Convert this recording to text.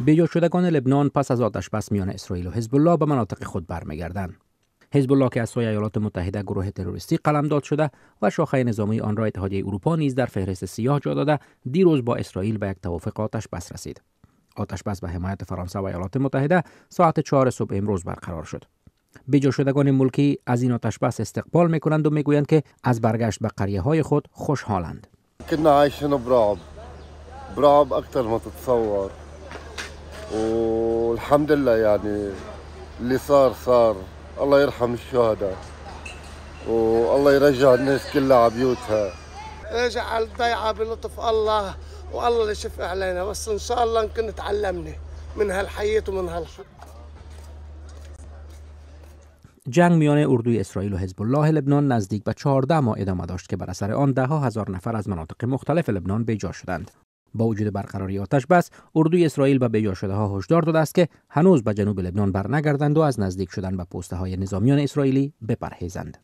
بیجا شدگان لبنان پس از آتش بس میان اسرائیل و حزب الله به مناطق خود برمیگردند حزب الله که از سوی ایالات متحده گروه تروریستی قلمداد شده و شاخه نظامی آن را اتحادیه اروپا نیز در فهرست سیاه جا داده دیروز با اسرائیل به یک توافق آتش بس رسید آتش بس به حمایت فرانسه و ایالات متحده ساعت چهار صبح امروز برقرار شد بیجا شدگان ملکی از این آتش بس استقبال می و می که از برگشت به قریه های خود خوشحالند. والحمد لله يعني اللي صار صار الله يرحم الشهداء والله يرجع الناس كلها على بيوتها اجعل الضيعة بلطف الله والله اللي يشف علينا بس ان شاء الله نكون تعلمنا من هالحياة ومن هالحق جنگ میان اردوی اسرائیل و حزب الله لبنان نزدیک به 14 ماه ادامه داشت که بر اثر آن ده ها هزار نفر از مناطق مختلف لبنان بیجا شدند با وجود برقراری آتش بس اردوی اسرائیل به بیجا شده ها هشدار داده است که هنوز به جنوب لبنان برنگردند و از نزدیک شدن به پوسته های نظامیان اسرائیلی بپرهیزند